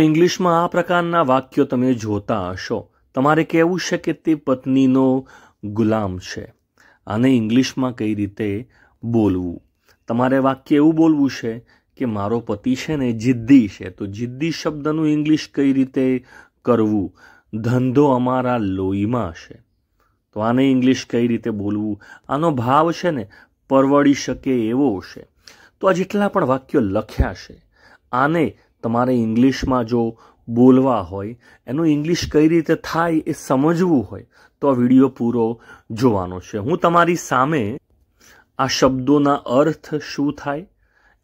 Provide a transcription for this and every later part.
ઇંગ્લિશમાં આ પ્રકારના વાક્યો તમે જોતા હશો તમારે કહેવું છે કે તે પત્નીનો ગુલામ છે આને ઇંગ્લિશમાં કઈ રીતે બોલવું તમારે વાક્ય એવું બોલવું છે કે મારો પતિ છે ને જિદ્દી છે તો જિદ્દી શબ્દનું ઇંગ્લિશ કઈ રીતે કરવું ધંધો અમારા લોહીમાં છે તો આને ઇંગ્લિશ કઈ રીતે બોલવું આનો ભાવ છે ને પરવડી શકે એવો છે તો આ જેટલા પણ વાક્યો લખ્યા છે આને તમારે ઇંગ્લિશમાં જો બોલવા હોય એનું ઇંગ્લિશ કઈ રીતે થાય એ સમજવું હોય તો આ વિડીયો પૂરો જોવાનો છે હું તમારી સામે આ શબ્દોના અર્થ શું થાય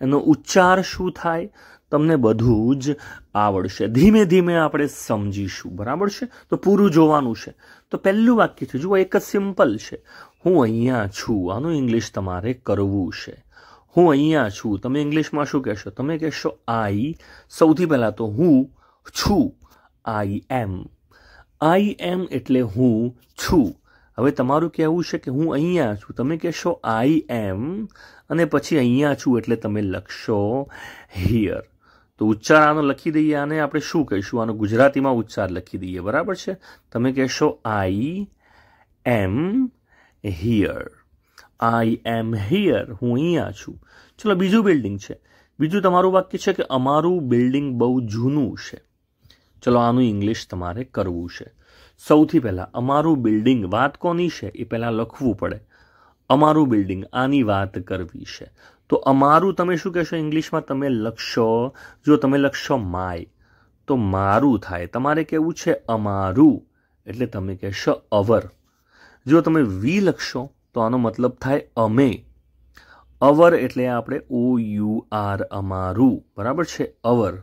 એનો ઉચ્ચાર શું થાય તમને બધું જ આવડશે ધીમે ધીમે આપણે સમજીશું બરાબર છે તો પૂરું જોવાનું છે તો પહેલું વાક્ય છે જુઓ એક જ સિમ્પલ છે હું અહીંયા છું આનું ઇંગ્લિશ તમારે કરવું છે હું અહીંયા છું તમે ઇંગ્લિશમાં શું કહેશો તમે કહેશો આઈ સૌથી પહેલાં તો હું છું આઈ એમ આઈ એમ એટલે હું છું હવે તમારું કહેવું છે કે હું અહીંયા છું તમે કહેશો આઈ એમ અને પછી અહીંયા છું એટલે તમે લખશો હિયર તો ઉચ્ચાર આનો લખી દઈએ આને આપણે શું કહીશું આનો ગુજરાતીમાં ઉચ્ચાર લખી દઈએ બરાબર છે તમે કહેશો આઈ am here I am here હું અહીંયા છું ચલો બીજું બિલ્ડિંગ છે બીજું તમારું વાક્ય છે કે અમારું બિલ્ડિંગ બહુ જૂનું છે ચલો આનું ઇંગ્લિશ તમારે કરવું છે સૌથી પહેલાં અમારું બિલ્ડિંગ વાત કોની છે એ પહેલાં લખવું પડે અમારું બિલ્ડિંગ આની વાત કરવી છે તો અમારું તમે શું કહેશો ઇંગ્લિશમાં તમે લખશો જો તમે લખશો માય તો મારું થાય તમારે કેવું છે અમારું એટલે તમે કહેશો અવર જો તમે વી લખશો તો આનો મતલબ થાય અમે અવર એટલે આપણે ઓ યુ આર અમારું બરાબર છે અવર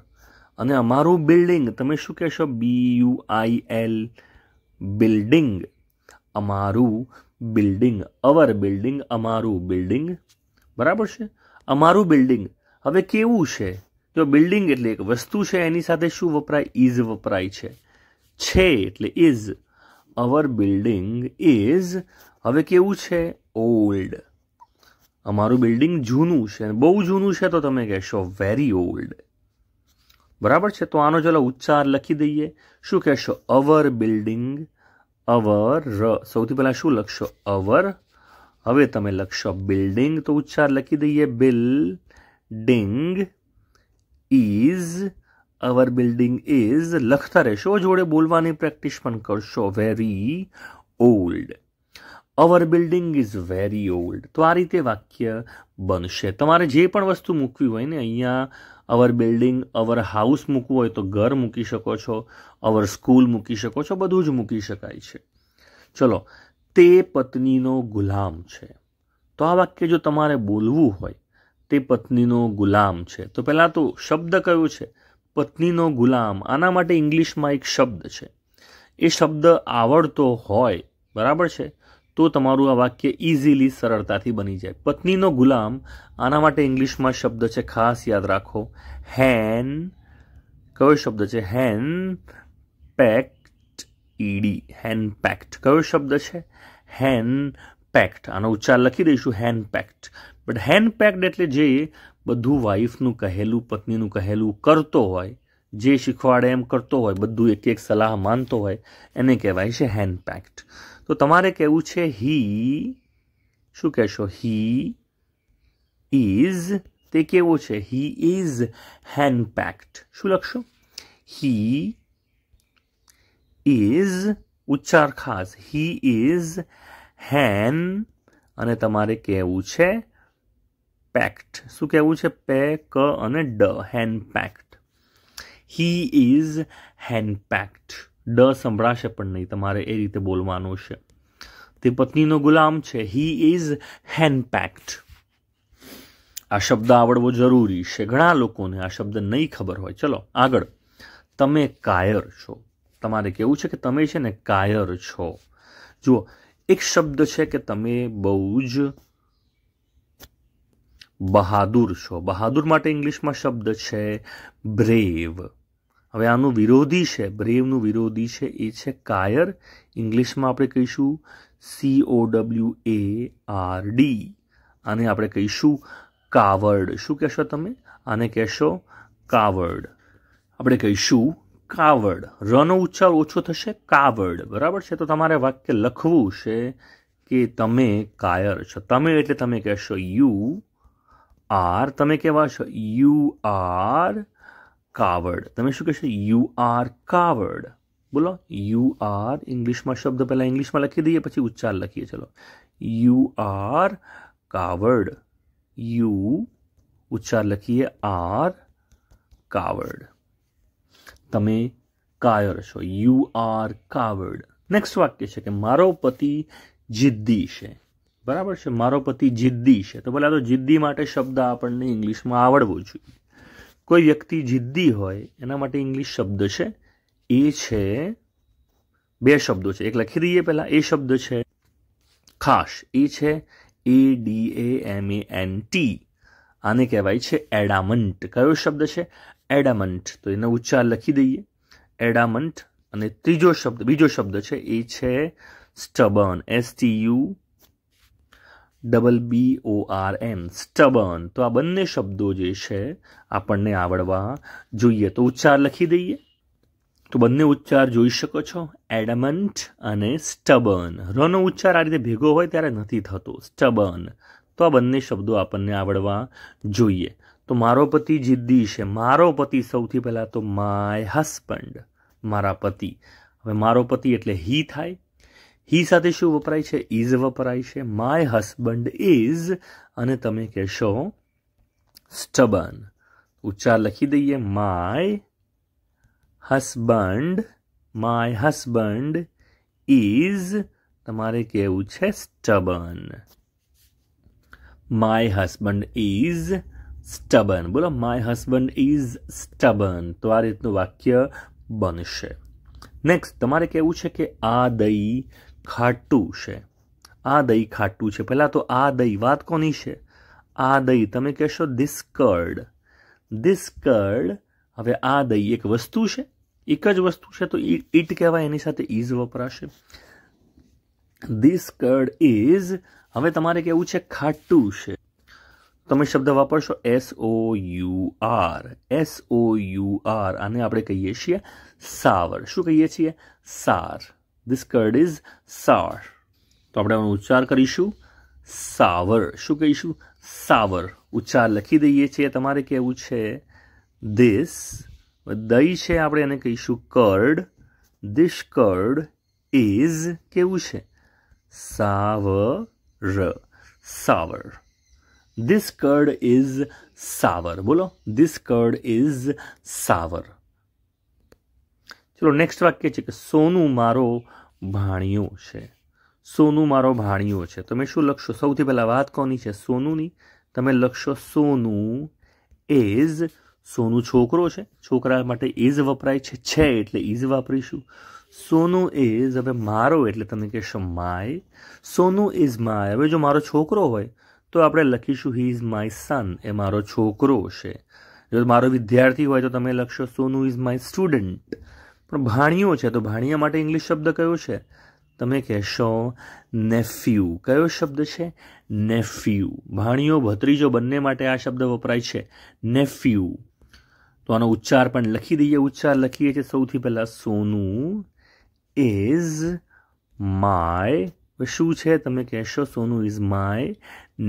અને અમારું બિલ્ડિંગ તમે શું કહેશો B U I L building અમારું બિલ્ડિંગ અવર બિલ્ડિંગ અમારું બિલ્ડિંગ બરાબર છે અમારું બિલ્ડિંગ હવે કેવું છે જો બિલ્ડિંગ એટલે એક વસ્તુ છે એની સાથે શું વપરાય ઇઝ વપરાય છે છે એટલે ઇઝ અવર બિલ્ડિંગ ઇઝ હવે કેવું છે ઓલ્ડ અમારું બિલ્ડિંગ જૂનું છે બહુ જૂનું છે તો તમે કહેશો વેરી ઓલ્ડ બરાબર છે તો આનો ચલો ઉચ્ચાર લખી દઈએ શું કહેશો અવર બિલ્ડિંગ અવર ર સૌથી પહેલાં શું લખશો અવર હવે તમે લખશો બિલ્ડિંગ તો ઉચ્ચાર લખી દઈએ building is our building is લખતા રહેશો જોડે બોલવાની પ્રેક્ટિસ પણ કરશો very old our building is very old તો આ રીતે વાક્ય બનશે તમારે જે પણ વસ્તુ મૂકવી હોય ને અહીંયા અવર બિલ્ડિંગ અવર હાઉસ મૂકવું હોય તો ઘર મૂકી શકો છો અવર સ્કૂલ મૂકી શકો છો બધું જ મૂકી શકાય છે ચલો તે પત્નીનો ગુલામ છે તો આ વાક્ય જો તમારે બોલવું હોય તે પત્નીનો ગુલામ છે તો પહેલાં તો શબ્દ કયો છે પત્નીનો ગુલામ આના માટે ઇંગ્લિશમાં એક શબ્દ છે એ શબ્દ આવડતો હોય બરાબર છે તો તમારું આ વાક્ય ઇઝીલી સરળતાથી બની જાય પત્નીનો ગુલામ આના માટે ઇંગ્લિશમાં શબ્દ છે ખાસ યાદ રાખો હેન કયો શબ્દ છે henpecked E D henpecked શબ્દ છે હેન પેક્ટ આનો ઉચ્ચાર લખી દઈશું henpecked but henpecked એટલે જે બધું વાઈફનું કહેલું પત્નીનું કહેલું કરતો હોય જે શીખવાડે એમ કરતો હોય બધું એક એક સલાહ માનતો હોય એને કહેવાય છે હેન્ડપેક્ટ તો તમારે કહેવું છે હી શું કહેશો હી ઇઝ તે કેવો છે હી ઇઝ હેન્ડપેક્ટ શું લખશો હી ઇઝ ઉચ્ચાર ખાસ હી ઇઝ હેન અને તમારે કહેવું છે પેક્ટ શું કહેવું છે પે ક અને ડ henpecked he is henpecked ડ સંભળાશે પણ નહીં તમારે એ રીતે બોલવાનું છે તે પત્નીનો ગુલામ છે હી ઇઝ હેન્ડ પેક્ટ આ શબ્દ આવડવો જરૂરી છે ઘણા લોકોને આ શબ્દ નહીં ખબર હોય ચલો આગળ તમે કાયર છો તમારે કેવું છે કે તમે છે ને કાયર છો જુઓ એક શબ્દ છે કે તમે બહુ જ બહાદુર છો બહાદુર માટે ઇંગ્લિશમાં શબ્દ છે બ્રેવ હવે આનું વિરોધી છે બ્રેવનું વિરોધી છે એ છે કાયર ઇંગ્લિશમાં આપણે કહીશું C O W A R D આને આપણે કહીશું કાવર્ડ શું કહેશો તમે આને કહેશો કાવર્ડ આપણે કહીશું કાવડ રનો ઉચ્ચાર ઓછો થશે કાવડ બરાબર છે તો તમારે વાક્ય લખવું છે કે તમે કાયર છો તમે એટલે તમે કહેશો યુ આર તમે કહેવા છો યુ આર કાવડ તમે શું કહેશો યુ આર કાવડ બોલો યુ આર ઇંગ્લિશમાં શબ્દ પહેલાં ઇંગ્લિશમાં લખી દઈએ પછી ઉચ્ચાર લખીએ ચલો યુ આર કાવડ યુ ઉચ્ચાર લખીએ આર કાવડ તમે કાયર છો યુ આર કાવડ નેક્સ્ટ વાક્ય છે કે મારો પતિ જિદ્દી છે બરાબર છે મારો પતિ જિદ્દી છે તો પહેલાં તો જિદ્દી માટે શબ્દ આપણને ઇંગ્લિશમાં આવડવો જોઈએ કોઈ વ્યક્તિ જિદ્દી હોય એના માટે ઇંગ્લિશ શબ્દ છે એ છે બે શબ્દો છે એક લખી દઈએ પહેલાં એ શબ્દ છે ખાસ એ છે A D A M A N T આને કહેવાય છે એડામન્ટ કયો શબ્દ છે એડામન્ટ તો એનો ઉચ્ચાર લખી દઈએ એડામન્ટ અને ત્રીજો શબ્દ બીજો શબ્દ છે એ છે stubborn S T U double B O R N stubborn તો આ બંને શબ્દો જે છે આપણને આવડવા જોઈએ તો ઉચ્ચાર લખી દઈએ તો બંને ઉચ્ચાર જોઈ શકો છો એડમન્ટ અને સ્ટબન રનો ઉચ્ચાર આ રીતે ભેગો હોય ત્યારે નથી થતો સ્ટબન તો આ બંને શબ્દો આપણને આવડવા જોઈએ તો મારો પતિ જિદ્દી છે મારો પતિ સૌથી પહેલાં તો માય હસબન્ડ મારા પતિ હવે મારો પતિ એટલે હી થાય હી સાથે શું વપરાય છે ઇઝ વપરાય છે માય હસબન્ડ ઇઝ અને તમે કહેશો સ્ટબન ઉચ્ચાર લખી દઈએ my husband my husband is તમારે કહેવું છે stubborn my husband is stubborn બોલો માય હસબન્ડ ઇઝ સ્ટબન તો આ રીતનું વાક્ય બનશે નેક્સ્ટ તમારે કહેવું છે કે આ દઈ ખાટું છે આ દહીં ખાટું છે પહેલાં તો આ દહીં વાત કોની છે આ દહીં તમે કહેશો ધીસ કર્ડ ધીસ કર્ડ હવે આ દહીં એક વસ્તુ છે એક જ વસ્તુ છે તો ઈટ કહેવાય એની સાથે ઇઝ વપરાશે ધીસ કર્ડ ઇઝ હવે તમારે કેવું છે ખાટું છે તમે શબ્દ વાપરશો S O O U R S U R આને આપણે કહીએ છીએ સાવર શું કહીએ છીએ સાર ધીસ કર્ડ ઇઝ સાવર તો આપણે આનો ઉચ્ચાર કરીશું સાવર શું કહીશું સાવર ઉચ્ચાર લખી દઈએ છીએ તમારે કહેવું છે ધીસ દહીં છે આપણે એને કહીશું કર્ડ ધીસ કર્ડ ઇઝ કેવું છે sour sour this curd is sour બોલો ધીસ કર્ડ ઇઝ સાવર ચલો નેક્સ્ટ વાક્ય છે કે સોનું મારો ભાણિયો છે સોનું મારો ભાણિયો છે તમે શું લખશો સૌથી પહેલાં વાત કોની છે સોનુંની તમે લખશો સોનું એઝ સોનું છોકરો છે છોકરા માટે ઇઝ વપરાય છે છે એટલે ઇઝ વાપરીશું સોનું ઇઝ હવે મારો એટલે તમે કહેશો માય સોનું ઇઝ માય હવે જો મારો છોકરો હોય તો આપણે લખીશું હી ઇઝ માય સન એ મારો છોકરો છે જો મારો વિદ્યાર્થી હોય તો તમે લખશો સોનું ઇઝ માય સ્ટુડન્ટ પણ ભાણિયો છે તો ભાણિયા માટે ઇંગ્લિશ શબ્દ કયો છે તમે કહેશો નેફ્યુ કયો શબ્દ છે નેફ્યુ ભાણિયો ભત્રીજો બંને માટે આ શબ્દ વપરાય છે નેફ્યુ તો આનો ઉચ્ચાર પણ લખી દઈએ ઉચ્ચાર લખીએ છીએ સૌથી પહેલાં સોનું ઇઝ માય શું છે તમે કહેશો Sonu is my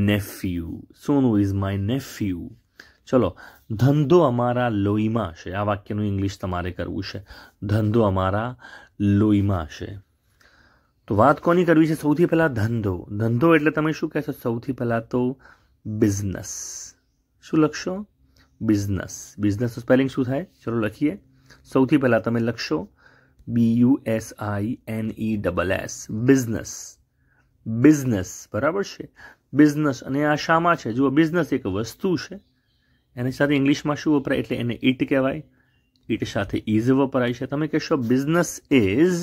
nephew Sonu is my nephew ચલો ધંધો અમારા લોહીમાં છે આ વાક્યનું ઇંગ્લિશ તમારે કરવું છે ધંધો અમારા લોહીમાં હશે તો વાત કોની કરવી છે સૌથી પહેલાં ધંધો ધંધો એટલે તમે શું કહેશો સૌથી પહેલાં તો બિઝનેસ શું લખશો બિઝનેસ બિઝનેસનું સ્પેલિંગ શું થાય ચલો લખીએ સૌથી પહેલાં તમે લખશો B U S I N E double S business business બરાબર છે બિઝનેસ અને આ શામાં છે જુઓ બિઝનેસ એક વસ્તુ છે એની સાથે ઇંગ્લિશમાં શું વપરાય એટલે એને ઇટ કહેવાય ઇટ સાથે ઇઝ વપરાય છે તમે કહેશો બિઝનેસ ઇઝ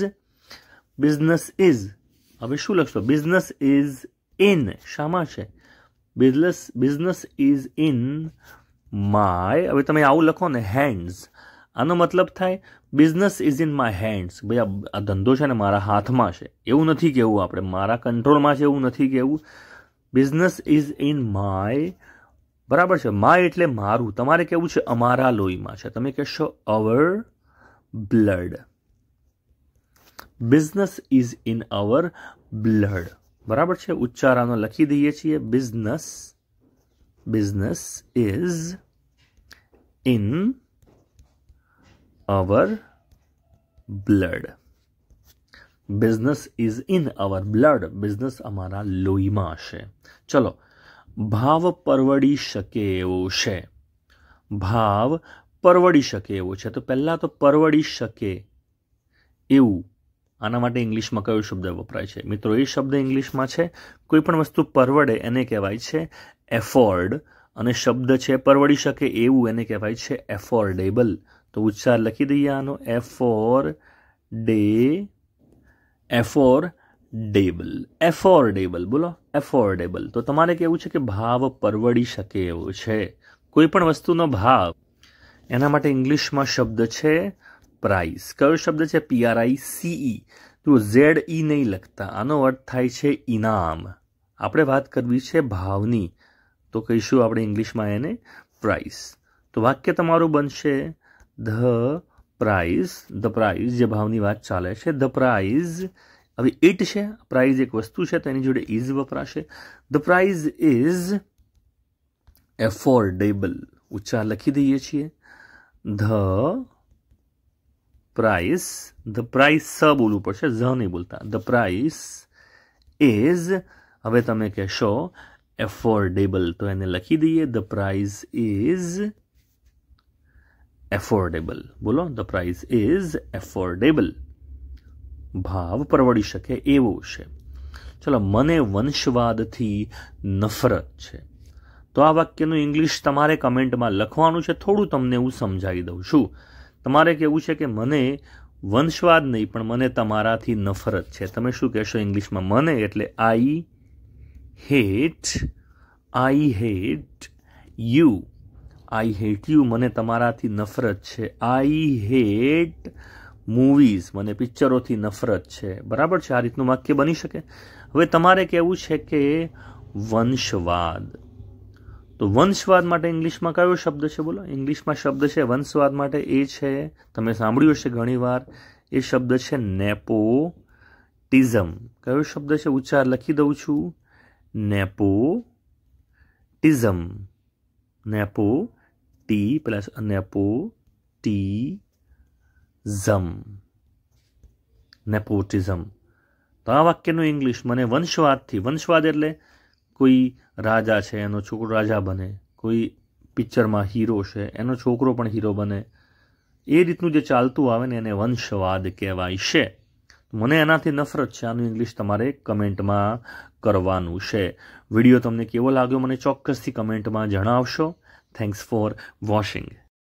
બિઝનેસ ઇઝ હવે શું લખશો બિઝનેસ ઇઝ ઇન શામાં છે business business is in my હવે તમે આવું લખો ને હેન્ડ્સ આનો મતલબ થાય business is in my hands ભાઈ આ ધંધો છે ને મારા હાથમાં છે એવું નથી કહેવું આપણે મારા કંટ્રોલમાં છે એવું નથી કહેવું બિઝનેસ ઇઝ ઇન માય બરાબર છે મા એટલે મારું તમારે કેવું છે અમારા લોહીમાં છે તમે કહેશો our blood business is in our blood બરાબર છે ઉચ્ચારાનો લખી દઈએ છીએ business business is in our blood business is in our blood business અમારા લોહીમાં હશે ચલો ભાવ પરવડી શકે એવો છે ભાવ પરવડી શકે એવો છે તો પહેલાં તો પરવડી શકે એવું આના માટે ઇંગ્લિશમાં કયો શબ્દ વપરાય છે મિત્રો એ શબ્દ ઇંગ્લિશમાં છે કોઈ પણ વસ્તુ પરવડે એને કહેવાય છે એફોર્ડ અને શબ્દ છે પરવડી શકે એવું એને કહેવાય છે એફોર્ડેબલ તો ઉચ્ચાર લખી દઈએ આનો એફોર ડે એફોર ડેબલ એફોર્ડેબલ બોલો એફોર્ડેબલ તો તમારે કેવું છે કે ભાવ પરવડી શકે એવો છે કોઈ પણ વસ્તુનો ભાવ એના માટે ઇંગ્લિશમાં શબ્દ છે પ્રાઇસ કયો શબ્દ છે પીઆરઆઈ સીઈ e. તો ઝેડ ઈ e નહીં લખતા આનો અર્થ થાય છે ઇનામ આપણે વાત કરવી છે ભાવની તો કહીશું આપણે ઇંગ્લિશમાં એને પ્રાઇસ તો વાક્ય તમારું બનશે ધ પ્રાઇઝ ધ પ્રાઇઝ જે ભાવની વાત ચાલે છે ધ પ્રાઇઝ હવે ઇટ છે પ્રાઇઝ એક વસ્તુ છે તેની જોડે ઇઝ વપરાશે ધ પ્રાઇઝ ઇઝ એફોર્ડેબલ ઉચ્ચાર લખી દઈએ છીએ ધ પ્રાઇસ ધ પ્રાઇસ સ બોલવું પડશે ઝ નહીં બોલતા ધ પ્રાઇસ ઇઝ હવે તમે કહેશો એફોર્ડેબલ તો એને લખી દઈએ ધ પ્રાઇઝ ઇઝ એફોર્ડેબલ બોલો ધ પ્રાઇઝ ઇઝ એફોર્ડેબલ ભાવ પરવડી શકે એવો છે ચલો મને વંશવાદથી નફરત છે તો આ વાક્યનું ઇંગ્લિશ તમારે કમેન્ટમાં લખવાનું છે થોડું તમને હું સમજાવી દઉં છું તમારે કહેવું છે કે મને વંશવાદ નહીં પણ મને તમારાથી નફરત છે તમે શું કહેશો ઇંગ્લિશમાં મને એટલે I hate I hate you I hate you મને તમારાથી નફરત છે આઈ હેટ મૂવીઝ મને પિક્ચરોથી નફરત છે બરાબર છે આ રીતનું વાક્ય બની શકે હવે તમારે કહેવું છે કે વંશવાદ તો વંશવાદ માટે ઇંગ્લિશમાં કયો શબ્દ છે બોલો ઇંગ્લિશમાં શબ્દ છે વંશવાદ માટે એ છે તમે સાંભળ્યું હશે ઘણીવાર એ શબ્દ છે નેપોટિઝમ કયો શબ્દ છે ઉચ્ચાર લખી દઉં છું nepotism nepotism plus nepotism nepotism તો આ વાક્યનું ઇંગ્લિશ મને વંશવાદથી વંશવાદ એટલે કોઈ રાજા છે એનો છોકરો રાજા બને કોઈ પિક્ચરમાં હીરો છે એનો છોકરો પણ હીરો બને એ રીતનું જે ચાલતું આવે ને એને વંશવાદ કહેવાય છે મને એનાથી નફરત છે આનું ઇંગ્લિશ તમારે કમેન્ટમાં કરવાનું છે વિડીયો તમને કેવો લાગ્યો મને ચોક્કસથી કમેન્ટમાં જણાવશો થેન્ક્સ ફોર વોશિંગ